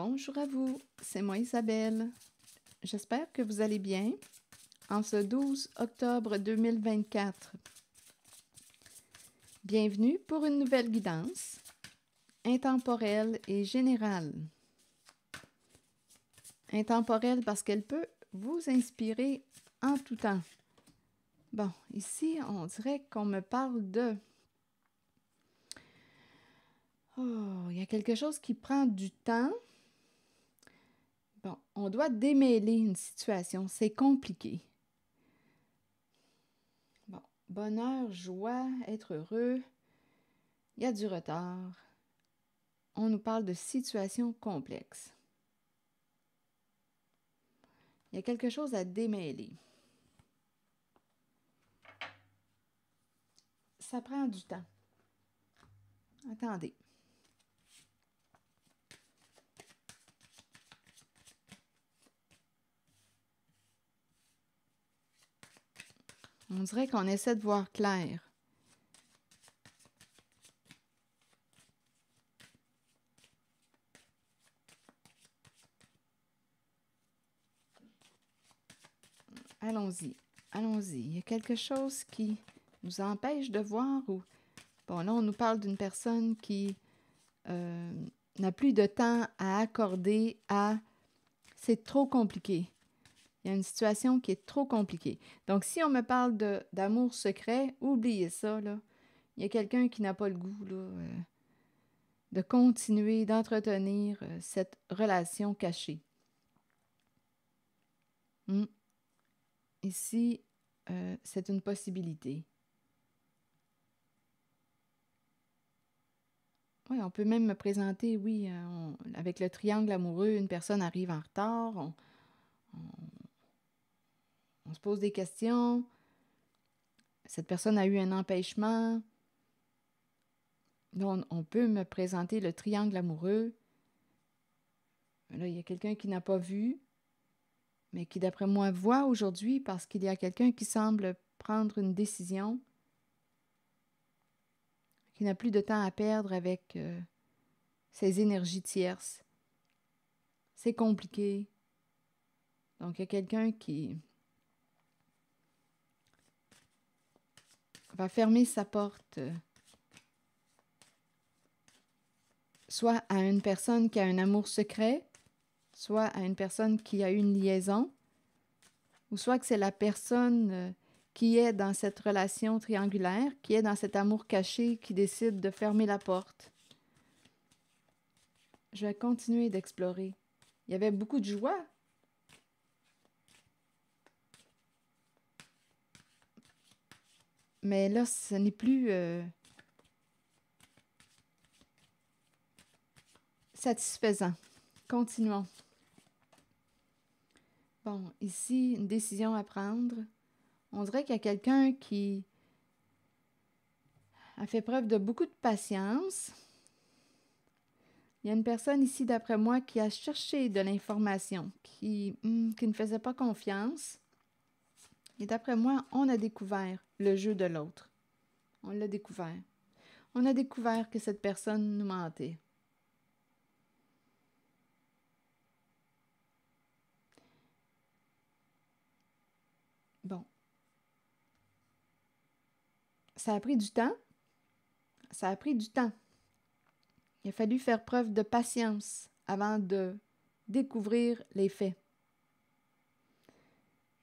Bonjour à vous, c'est moi Isabelle. J'espère que vous allez bien en ce 12 octobre 2024. Bienvenue pour une nouvelle guidance intemporelle et générale. Intemporelle parce qu'elle peut vous inspirer en tout temps. Bon, ici, on dirait qu'on me parle de... Oh, il y a quelque chose qui prend du temps Bon, on doit démêler une situation, c'est compliqué. Bon, bonheur, joie, être heureux, il y a du retard. On nous parle de situation complexe. Il y a quelque chose à démêler. Ça prend du temps. Attendez. On dirait qu'on essaie de voir clair. Allons-y, allons-y. Il y a quelque chose qui nous empêche de voir ou... Bon, là, on nous parle d'une personne qui euh, n'a plus de temps à accorder à... C'est trop compliqué il y a une situation qui est trop compliquée. Donc, si on me parle d'amour secret, oubliez ça, là. Il y a quelqu'un qui n'a pas le goût, là, euh, de continuer, d'entretenir euh, cette relation cachée. Hmm. Ici, euh, c'est une possibilité. Oui, on peut même me présenter, oui, avec le triangle amoureux, une personne arrive en retard, on on se pose des questions. Cette personne a eu un empêchement. On, on peut me présenter le triangle amoureux. Là, il y a quelqu'un qui n'a pas vu, mais qui, d'après moi, voit aujourd'hui parce qu'il y a quelqu'un qui semble prendre une décision, qui n'a plus de temps à perdre avec euh, ses énergies tierces. C'est compliqué. Donc, il y a quelqu'un qui, va fermer sa porte soit à une personne qui a un amour secret, soit à une personne qui a une liaison, ou soit que c'est la personne euh, qui est dans cette relation triangulaire, qui est dans cet amour caché, qui décide de fermer la porte. Je vais continuer d'explorer. Il y avait beaucoup de joie Mais là, ce n'est plus euh, satisfaisant. Continuons. Bon, ici, une décision à prendre. On dirait qu'il y a quelqu'un qui a fait preuve de beaucoup de patience. Il y a une personne ici, d'après moi, qui a cherché de l'information, qui hmm, ne faisait pas confiance. Et d'après moi, on a découvert le jeu de l'autre. On l'a découvert. On a découvert que cette personne nous mentait. Bon. Ça a pris du temps. Ça a pris du temps. Il a fallu faire preuve de patience avant de découvrir les faits.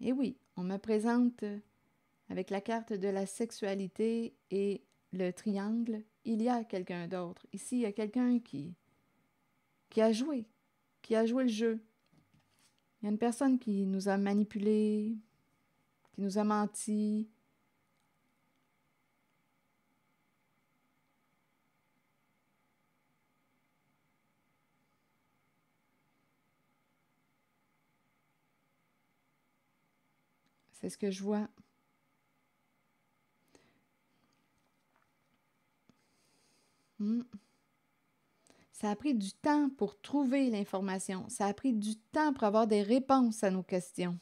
Et oui, on me présente avec la carte de la sexualité et le triangle, il y a quelqu'un d'autre. Ici, il y a quelqu'un qui, qui a joué, qui a joué le jeu. Il y a une personne qui nous a manipulés, qui nous a menti, C'est ce que je vois. Hmm. Ça a pris du temps pour trouver l'information. Ça a pris du temps pour avoir des réponses à nos questions.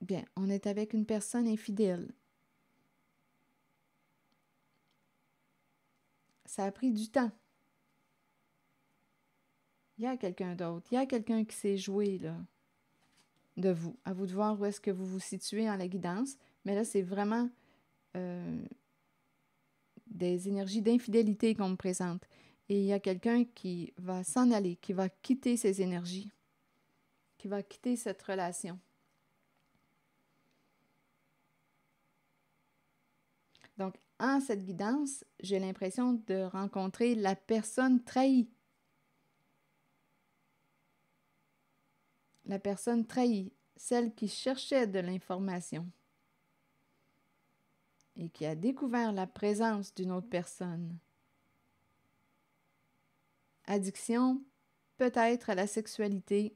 Bien, on est avec une personne infidèle. Ça a pris du temps il y a quelqu'un d'autre. Il y a quelqu'un qui s'est joué, là, de vous. À vous de voir où est-ce que vous vous situez en la guidance. Mais là, c'est vraiment euh, des énergies d'infidélité qu'on me présente. Et il y a quelqu'un qui va s'en aller, qui va quitter ces énergies, qui va quitter cette relation. Donc, en cette guidance, j'ai l'impression de rencontrer la personne trahie la personne trahie, celle qui cherchait de l'information et qui a découvert la présence d'une autre personne. Addiction peut-être à la sexualité.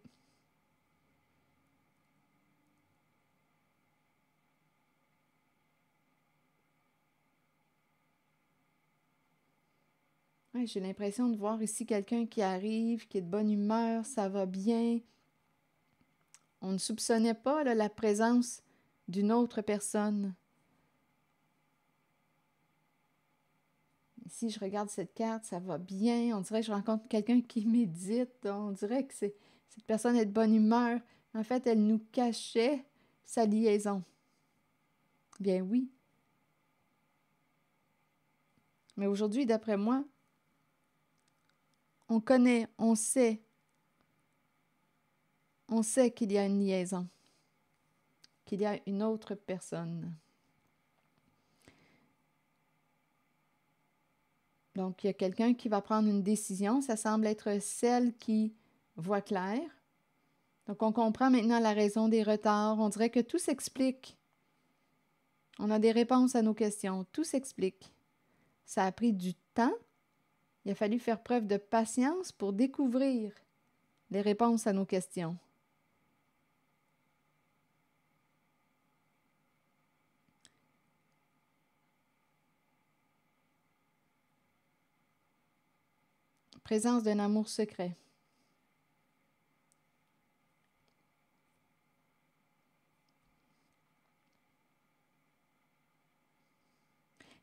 J'ai l'impression de voir ici quelqu'un qui arrive, qui est de bonne humeur, ça va bien, on ne soupçonnait pas la présence d'une autre personne. Si je regarde cette carte, ça va bien. On dirait que je rencontre quelqu'un qui médite. On dirait que cette personne est de bonne humeur. En fait, elle nous cachait sa liaison. Bien oui. Mais aujourd'hui, d'après moi, on connaît, on sait, on sait qu'il y a une liaison, qu'il y a une autre personne. Donc, il y a quelqu'un qui va prendre une décision. Ça semble être celle qui voit clair. Donc, on comprend maintenant la raison des retards. On dirait que tout s'explique. On a des réponses à nos questions. Tout s'explique. Ça a pris du temps. Il a fallu faire preuve de patience pour découvrir les réponses à nos questions. Présence d'un amour secret.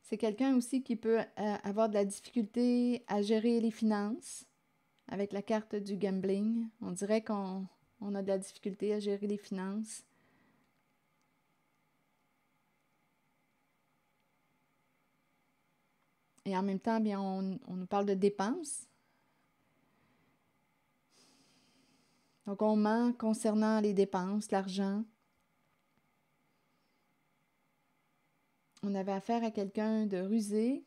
C'est quelqu'un aussi qui peut euh, avoir de la difficulté à gérer les finances avec la carte du gambling. On dirait qu'on on a de la difficulté à gérer les finances. Et en même temps, bien, on, on nous parle de dépenses. Donc, on ment concernant les dépenses, l'argent. On avait affaire à quelqu'un de rusé.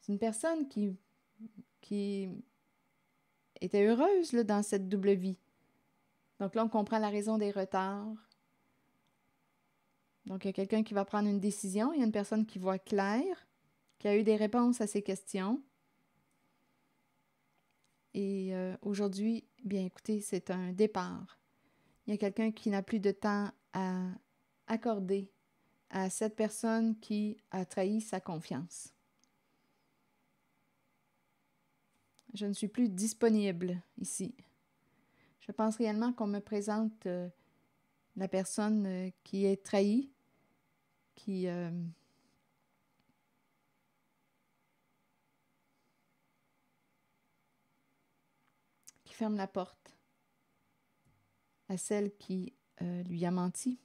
C'est une personne qui, était heureuse dans cette double vie. Donc là, on comprend la raison des retards. Donc, il y a quelqu'un qui va prendre une décision, il y a une personne qui voit clair, qui a eu des réponses à ses questions. Et euh, aujourd'hui, bien écoutez, c'est un départ. Il y a quelqu'un qui n'a plus de temps à accorder à cette personne qui a trahi sa confiance. Je ne suis plus disponible ici. Je pense réellement qu'on me présente euh, la personne euh, qui est trahie, qui ferme la porte à celle qui euh, lui a menti.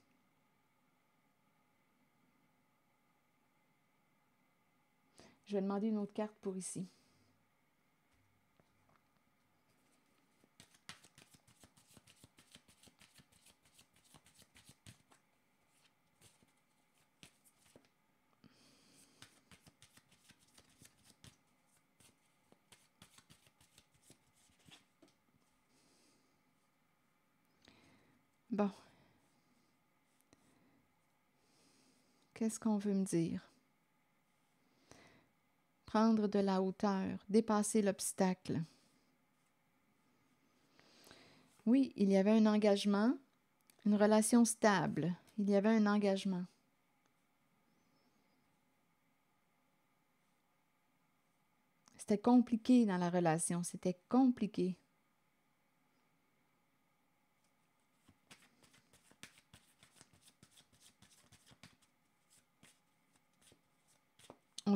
Je vais demander une autre carte pour ici. Bon. Qu'est-ce qu'on veut me dire? Prendre de la hauteur, dépasser l'obstacle. Oui, il y avait un engagement, une relation stable. Il y avait un engagement. C'était compliqué dans la relation, c'était compliqué.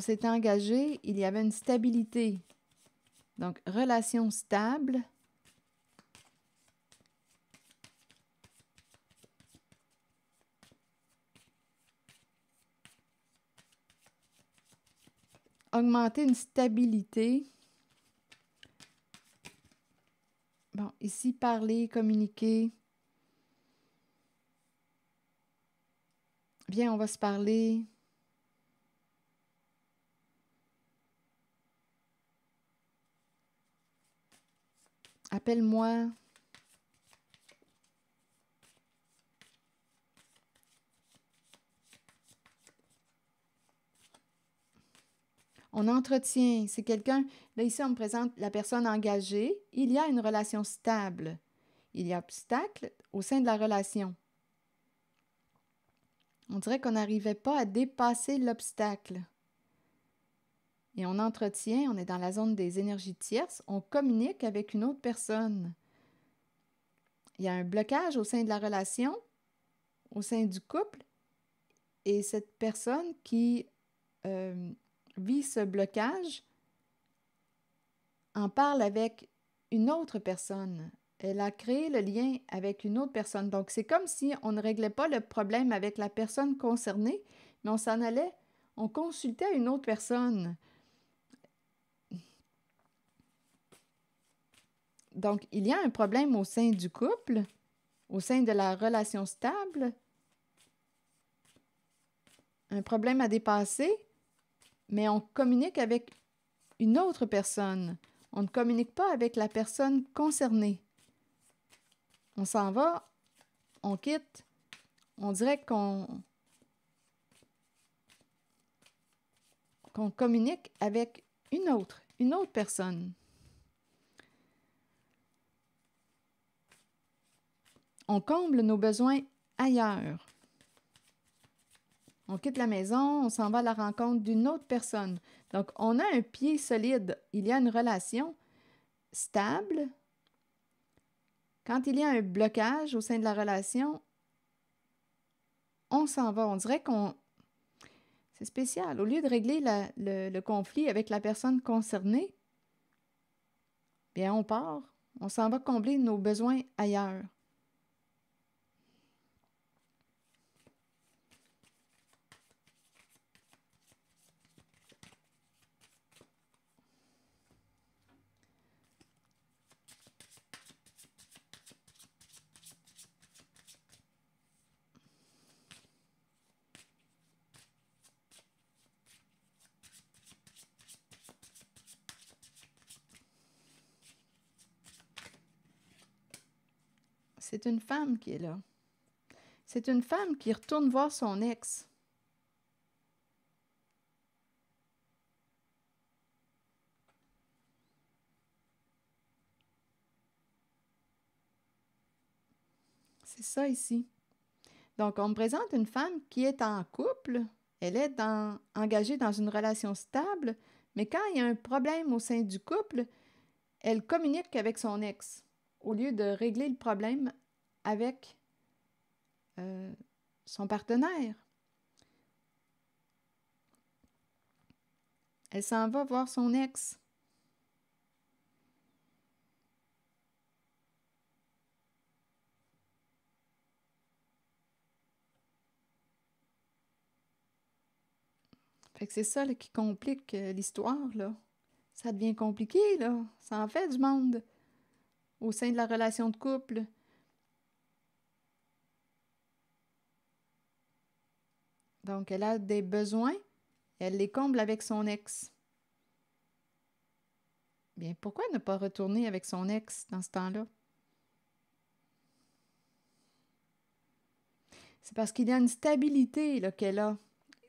on s'est engagé, il y avait une stabilité. Donc, relation stable. Augmenter une stabilité. Bon, ici, parler, communiquer. Bien, on va se parler. Appelle-moi. On entretient. C'est quelqu'un. Là, ici, on me présente la personne engagée. Il y a une relation stable. Il y a obstacle au sein de la relation. On dirait qu'on n'arrivait pas à dépasser l'obstacle et on entretient, on est dans la zone des énergies tierces, on communique avec une autre personne. Il y a un blocage au sein de la relation, au sein du couple, et cette personne qui euh, vit ce blocage en parle avec une autre personne. Elle a créé le lien avec une autre personne. Donc, c'est comme si on ne réglait pas le problème avec la personne concernée, mais on s'en allait, on consultait une autre personne. Donc, il y a un problème au sein du couple, au sein de la relation stable, un problème à dépasser, mais on communique avec une autre personne. On ne communique pas avec la personne concernée. On s'en va, on quitte, on dirait qu'on qu'on communique avec une autre, une autre personne. on comble nos besoins ailleurs. On quitte la maison, on s'en va à la rencontre d'une autre personne. Donc, on a un pied solide. Il y a une relation stable. Quand il y a un blocage au sein de la relation, on s'en va. On dirait qu'on... C'est spécial. Au lieu de régler le, le conflit avec la personne concernée, bien, on part. On s'en va combler nos besoins ailleurs. C'est une femme qui est là. C'est une femme qui retourne voir son ex. C'est ça ici. Donc, on me présente une femme qui est en couple, elle est engagée dans une relation stable, mais quand il y a un problème au sein du couple, elle communique avec son ex au lieu de régler le problème avec euh, son partenaire. Elle s'en va voir son ex. Fait que c'est ça qui complique euh, l'histoire, là. Ça devient compliqué, là. Ça en fait du monde au sein de la relation de couple. Donc, elle a des besoins, elle les comble avec son ex. Bien, pourquoi ne pas retourner avec son ex dans ce temps-là? C'est parce qu'il y a une stabilité qu'elle a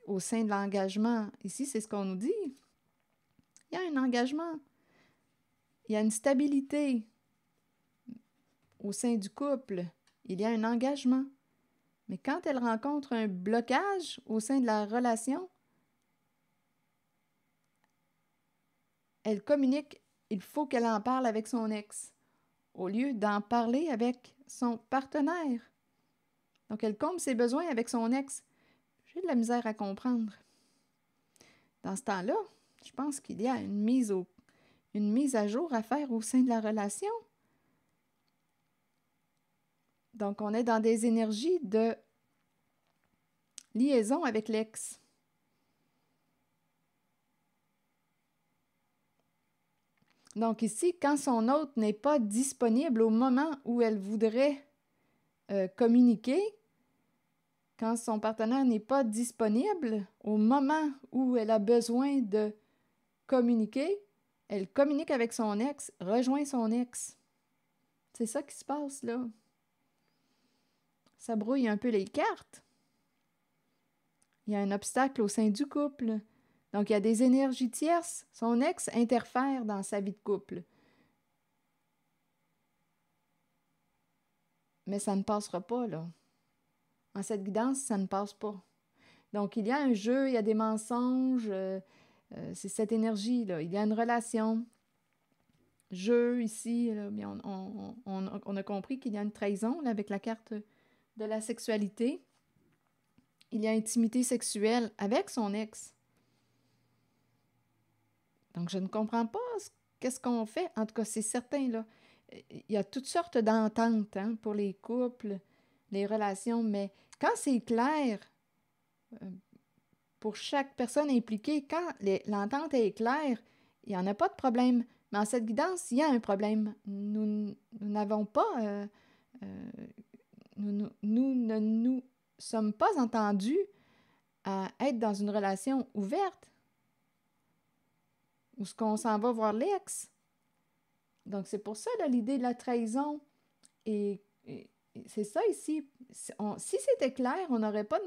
au sein de l'engagement. Ici, c'est ce qu'on nous dit. Il y a un engagement. Il y a une stabilité au sein du couple, il y a un engagement. Mais quand elle rencontre un blocage au sein de la relation, elle communique, il faut qu'elle en parle avec son ex, au lieu d'en parler avec son partenaire. Donc elle comble ses besoins avec son ex. J'ai de la misère à comprendre. Dans ce temps-là, je pense qu'il y a une mise, une mise à jour à faire au sein de la relation. Donc, on est dans des énergies de liaison avec l'ex. Donc ici, quand son hôte n'est pas disponible au moment où elle voudrait euh, communiquer, quand son partenaire n'est pas disponible au moment où elle a besoin de communiquer, elle communique avec son ex, rejoint son ex. C'est ça qui se passe là. Ça brouille un peu les cartes. Il y a un obstacle au sein du couple. Donc, il y a des énergies tierces. Son ex interfère dans sa vie de couple. Mais ça ne passera pas, là. En cette guidance, ça ne passe pas. Donc, il y a un jeu, il y a des mensonges. Euh, euh, c'est cette énergie, là. Il y a une relation. Jeu ici, on, on, a compris qu'il y a une trahison là, avec la carte de la sexualité, il y a intimité sexuelle avec son ex. Donc, je ne comprends pas qu'est-ce qu'on fait. En tout cas, c'est certain, là. Il y a toutes sortes d'ententes hein, pour les couples, les relations, mais quand c'est clair, euh, pour chaque personne impliquée, quand l'entente est claire, il n'y en a pas de problème. Mais en cette guidance, il y a un problème. Nous n'avons pas euh, euh, nous, ne nous sommes pas entendus à être dans une relation ouverte ou ce qu'on s'en va voir l'ex. Donc, c'est pour ça l'idée de la trahison. Et, c'est ça ici. Si, c'était clair, on n'aurait pas,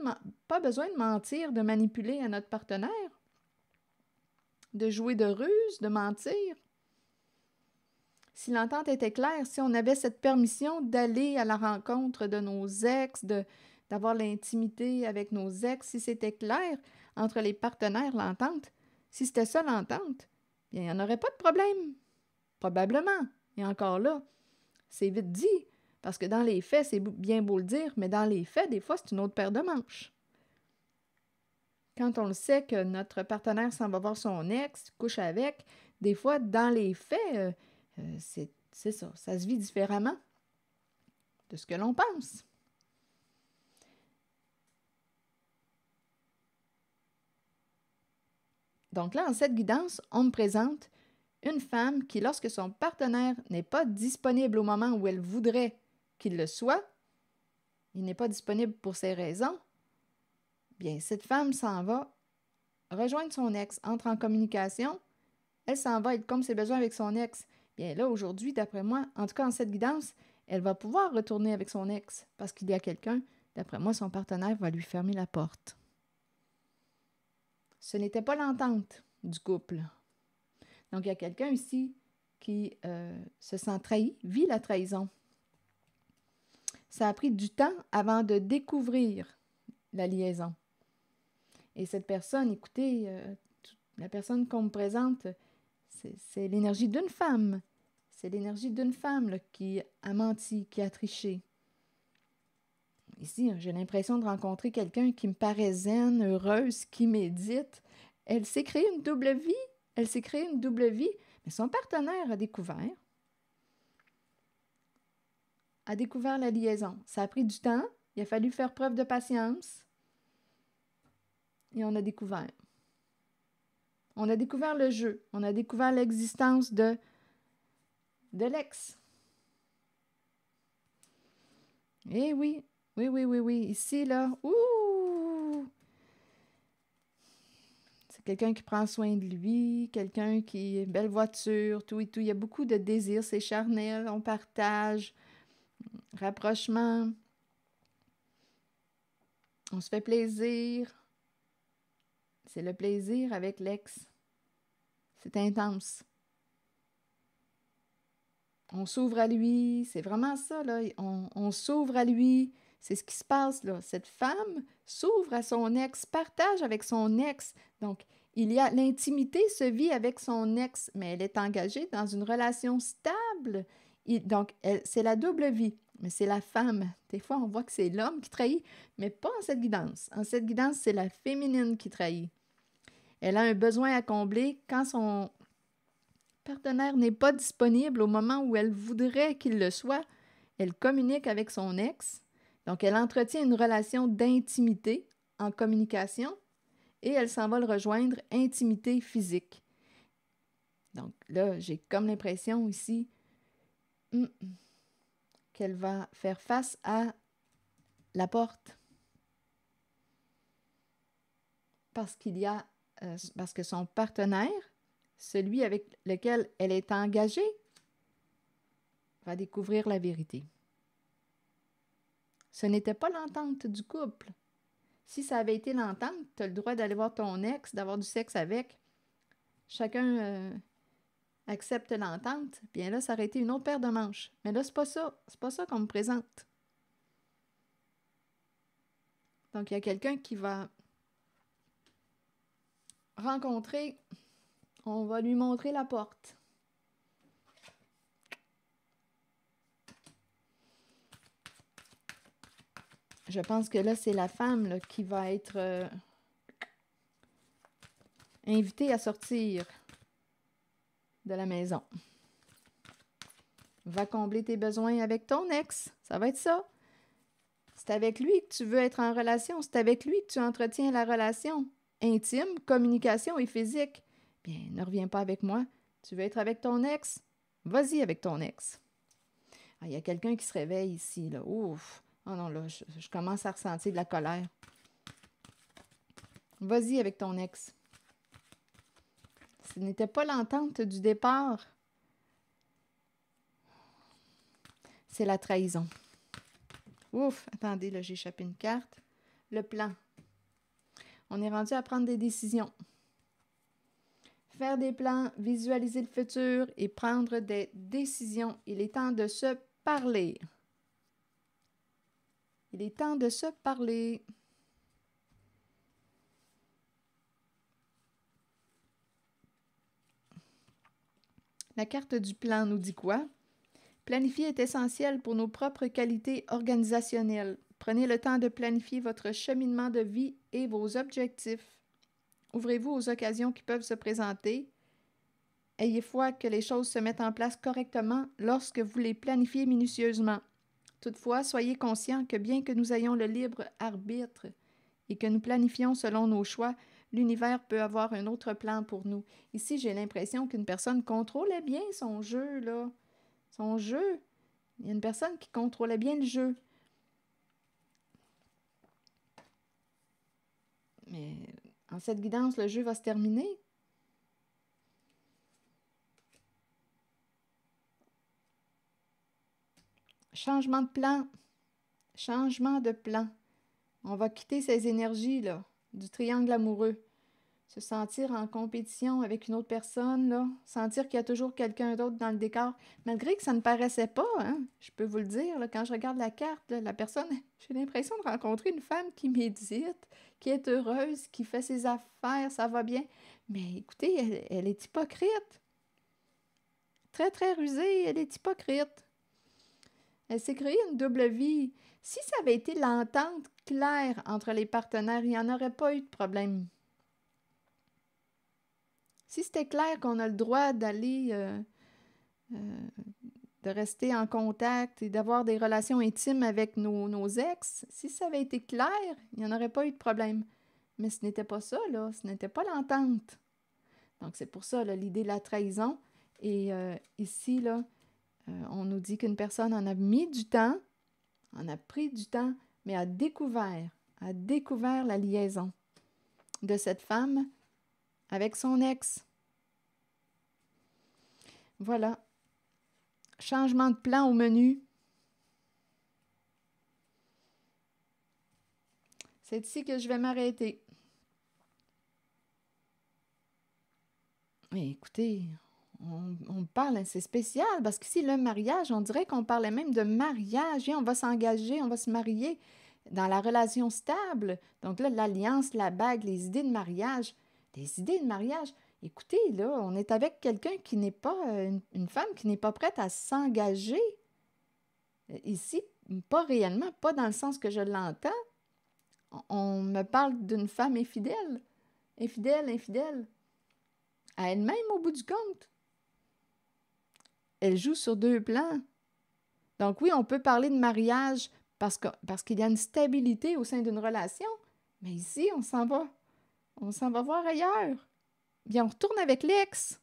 pas, besoin de mentir, de manipuler à notre partenaire, de jouer de ruse, de mentir si l'entente était claire, si on avait cette permission d'aller à la rencontre de nos ex, de, d'avoir l'intimité avec nos ex, si c'était clair entre les partenaires, l'entente, si c'était ça l'entente, bien, il n'y en aurait pas de problème. Probablement. Et encore là, c'est vite dit, parce que dans les faits, c'est bien beau le dire, mais dans les faits, des fois, c'est une autre paire de manches. Quand on le sait que notre partenaire s'en va voir son ex, couche avec, des fois, dans les faits, euh, euh, c'est ça, ça se vit différemment de ce que l'on pense. Donc là, en cette guidance, on me présente une femme qui, lorsque son partenaire n'est pas disponible au moment où elle voudrait qu'il le soit, il n'est pas disponible pour ses raisons, bien, cette femme s'en va rejoindre son ex, entre en communication, elle s'en va être comme ses besoins avec son ex. Bien là, aujourd'hui, d'après moi, en tout cas en cette guidance, elle va pouvoir retourner avec son ex parce qu'il y a quelqu'un, d'après moi, son partenaire va lui fermer la porte. Ce n'était pas l'entente du couple. Donc il y a quelqu'un ici qui euh, se sent trahi, vit la trahison. Ça a pris du temps avant de découvrir la liaison. Et cette personne, écoutez, euh, la personne qu'on me présente, c'est l'énergie d'une femme. C'est l'énergie d'une femme qui a menti, qui a triché. Ici, hein, j'ai l'impression de rencontrer quelqu'un qui me paraît zen, heureuse, qui médite. Elle s'est créée une double vie. Elle s'est créée une double vie, mais son partenaire a découvert. A découvert la liaison. Ça a pris du temps. Il a fallu faire preuve de patience. Et on a découvert. On a découvert le jeu. On a découvert l'existence de, de l'ex. Eh oui, oui, oui, oui, oui. Ici, là, ouh! C'est quelqu'un qui prend soin de lui, quelqu'un qui. Belle voiture, tout et tout. Il y a beaucoup de désirs. C'est charnel, on partage. Rapprochement. On se fait plaisir. C'est le plaisir avec l'ex. C'est intense. On s'ouvre à lui, c'est vraiment ça, là. On, s'ouvre à lui, c'est ce qui se passe, là. Cette femme s'ouvre à son ex, partage avec son ex. Donc, il y a l'intimité se vit avec son ex, mais elle est engagée dans une relation stable. donc, c'est la double vie, mais c'est la femme. Des fois, on voit que c'est l'homme qui trahit, mais pas en cette guidance. En cette guidance, c'est la féminine qui trahit. Elle a un besoin à combler quand son partenaire n'est pas disponible au moment où elle voudrait qu'il le soit. Elle communique avec son ex. Donc, elle entretient une relation d'intimité en communication et elle s'en va le rejoindre intimité physique. Donc là, j'ai comme l'impression ici hum, qu'elle va faire face à la porte. Parce qu'il y a euh, parce que son partenaire, celui avec lequel elle est engagée, va découvrir la vérité. Ce n'était pas l'entente du couple. Si ça avait été l'entente, tu as le droit d'aller voir ton ex, d'avoir du sexe avec. Chacun euh, accepte l'entente. Bien là, ça aurait été une autre paire de manches. Mais là, c'est pas ça. C'est pas ça qu'on me présente. Donc, il y a quelqu'un qui va rencontrer, on va lui montrer la porte. Je pense que là, c'est la femme qui va être euh, invitée à sortir de la maison. Va combler tes besoins avec ton ex. Ça va être ça. C'est avec lui que tu veux être en relation. C'est avec lui que tu entretiens la relation intime, communication et physique. Bien, ne reviens pas avec moi. Tu veux être avec ton ex? Vas-y avec ton ex. Ah, il y a quelqu'un qui se réveille ici, Ouf! Oh non, là, je, je commence à ressentir de la colère. Vas-y avec ton ex. Ce n'était pas l'entente du départ. C'est la trahison. Ouf! Attendez, là, j'ai échappé une carte. Le plan. On est rendu à prendre des décisions. Faire des plans, visualiser le futur et prendre des décisions. Il est temps de se parler. Il est temps de se parler. La carte du plan nous dit quoi? Planifier est essentiel pour nos propres qualités organisationnelles. Prenez le temps de planifier votre cheminement de vie et vos objectifs. Ouvrez-vous aux occasions qui peuvent se présenter. Ayez foi que les choses se mettent en place correctement lorsque vous les planifiez minutieusement. Toutefois, soyez conscient que bien que nous ayons le libre arbitre et que nous planifions selon nos choix, l'univers peut avoir un autre plan pour nous. Ici, j'ai l'impression qu'une personne contrôlait bien son jeu, là. Son jeu. Il y a une personne qui contrôlait bien le jeu. Mais en cette guidance, le jeu va se terminer. Changement de plan. Changement de plan. On va quitter ces énergies-là du triangle amoureux se sentir en compétition avec une autre personne, sentir qu'il y a toujours quelqu'un d'autre dans le décor, malgré que ça ne paraissait pas, hein, je peux vous le dire, quand je regarde la carte, la personne, j'ai l'impression de rencontrer une femme qui médite, qui est heureuse, qui fait ses affaires, ça va bien. Mais écoutez, elle, elle est hypocrite. Très, très rusée, elle est hypocrite. Elle s'est créée une double vie. Si ça avait été l'entente claire entre les partenaires, il n'y en aurait pas eu de problème. Si c'était clair qu'on a le droit d'aller, euh, euh, de rester en contact et d'avoir des relations intimes avec nos, ex, si ça avait été clair, il n'y en aurait pas eu de problème. Mais ce n'était pas ça, là, ce n'était pas l'entente. Donc c'est pour ça, l'idée de la trahison. Et euh, ici, là, on nous dit qu'une personne en a mis du temps, en a pris du temps, mais a découvert, a découvert la liaison de cette femme avec son ex. Voilà. Changement de plan au menu. C'est ici que je vais m'arrêter. écoutez, on, parle, c'est spécial, parce que si le mariage, on dirait qu'on parlait même de mariage, et hein. on va s'engager, on va se marier dans la relation stable. Donc là, l'alliance, la bague, les idées de mariage, des idées de mariage. Écoutez, là, on est avec quelqu'un qui n'est pas, euh, une, femme qui n'est pas prête à s'engager. Euh, ici, pas réellement, pas dans le sens que je l'entends. On, me parle d'une femme infidèle, infidèle, infidèle, à elle-même au bout du compte. Elle joue sur deux plans. Donc oui, on peut parler de mariage parce qu'il parce y a une stabilité au sein d'une relation, mais ici, on s'en va on s'en va voir ailleurs. Bien, on retourne avec l'ex.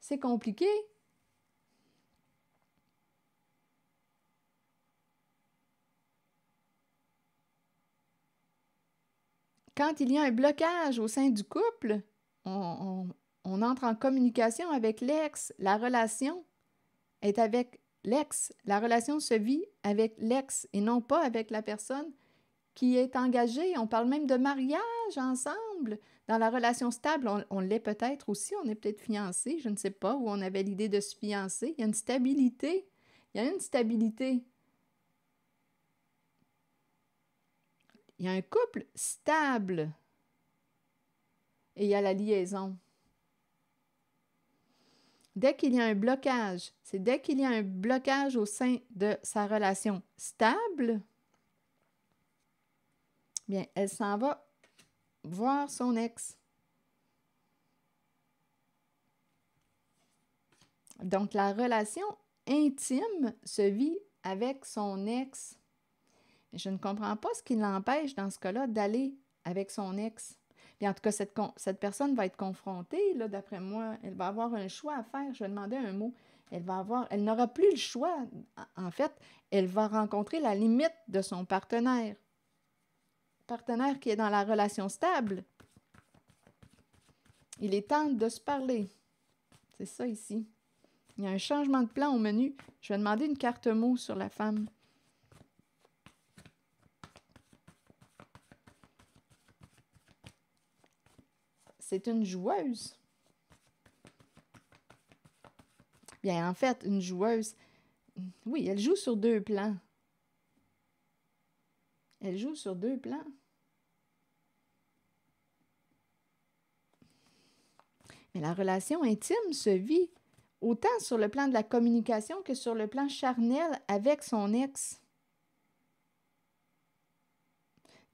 C'est compliqué. Quand il y a un blocage au sein du couple, on, on entre en communication avec l'ex. La relation est avec l'ex. La relation se vit avec l'ex et non pas avec la personne qui est engagé. On parle même de mariage ensemble. Dans la relation stable, on, l'est peut-être aussi, on est peut-être fiancé, je ne sais pas, où on avait l'idée de se fiancer. Il y a une stabilité. Il y a une stabilité. Il y a un couple stable. Et il y a la liaison. Dès qu'il y a un blocage, c'est dès qu'il y a un blocage au sein de sa relation stable, Bien, elle s'en va voir son ex. Donc, la relation intime se vit avec son ex. Je ne comprends pas ce qui l'empêche dans ce cas-là d'aller avec son ex. en tout cas, cette, personne va être confrontée, là, d'après moi, elle va avoir un choix à faire. Je vais demander un mot. Elle va avoir, elle n'aura plus le choix. En fait, elle va rencontrer la limite de son partenaire partenaire qui est dans la relation stable, il est temps de se parler. C'est ça ici. Il y a un changement de plan au menu. Je vais demander une carte mot sur la femme. C'est une joueuse. Bien, en fait, une joueuse, oui, elle joue sur deux plans. Elle joue sur deux plans. Mais la relation intime se vit autant sur le plan de la communication que sur le plan charnel avec son ex.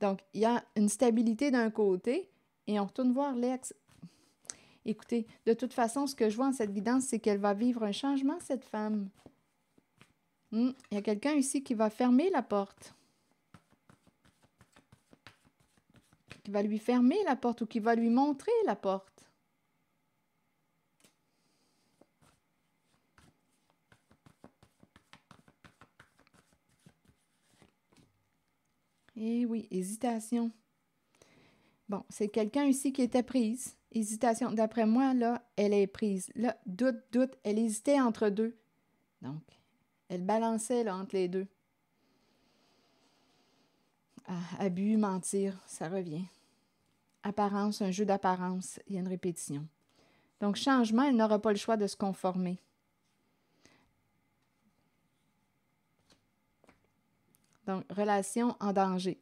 Donc, il y a une stabilité d'un côté et on retourne voir l'ex. Écoutez, de toute façon, ce que je vois en cette guidance, c'est qu'elle va vivre un changement, cette femme. Hmm, il y a quelqu'un ici qui va fermer la porte. qui va lui fermer la porte ou qui va lui montrer la porte. Eh oui, hésitation. Bon, c'est quelqu'un ici qui était prise. Hésitation. D'après moi, là, elle est prise. Là, doute, doute, elle hésitait entre deux. Donc, elle balançait entre les deux abus, mentir, ça revient. Apparence, un jeu d'apparence, il y a une répétition. Donc, changement, elle n'aura pas le choix de se conformer. Donc, relation en danger.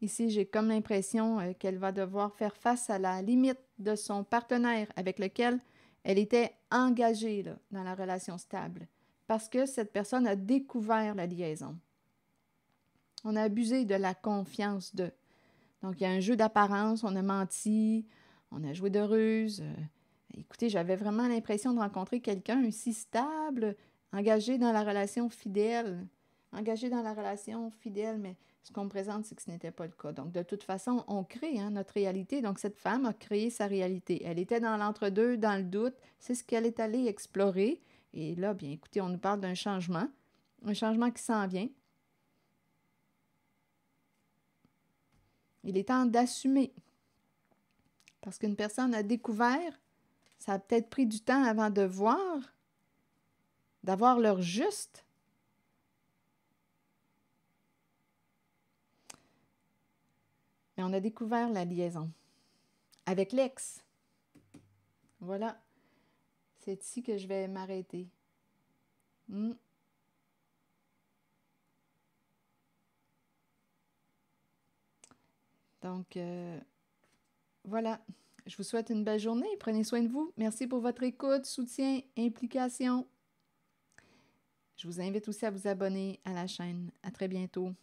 Ici, j'ai comme l'impression euh, qu'elle va devoir faire face à la limite de son partenaire avec lequel elle était engagée dans la relation stable, parce que cette personne a découvert la liaison. On a abusé de la confiance de. Donc, il y a un jeu d'apparence, on a menti, on a joué de ruse. Euh, écoutez, j'avais vraiment l'impression de rencontrer quelqu'un aussi stable, engagé dans la relation fidèle. Engagé dans la relation fidèle, mais ce qu'on me présente, c'est que ce n'était pas le cas. Donc, de toute façon, on crée hein, notre réalité. Donc, cette femme a créé sa réalité. Elle était dans l'entre-deux, dans le doute. C'est ce qu'elle est allée explorer. Et là, bien écoutez, on nous parle d'un changement, un changement qui s'en vient. Il est temps d'assumer. Parce qu'une personne a découvert, ça a peut-être pris du temps avant de voir, d'avoir leur juste. Mais on a découvert la liaison avec l'ex. Voilà. C'est ici que je vais m'arrêter. Hmm. Donc, euh, voilà. Je vous souhaite une belle journée. Prenez soin de vous. Merci pour votre écoute, soutien, implication. Je vous invite aussi à vous abonner à la chaîne. À très bientôt.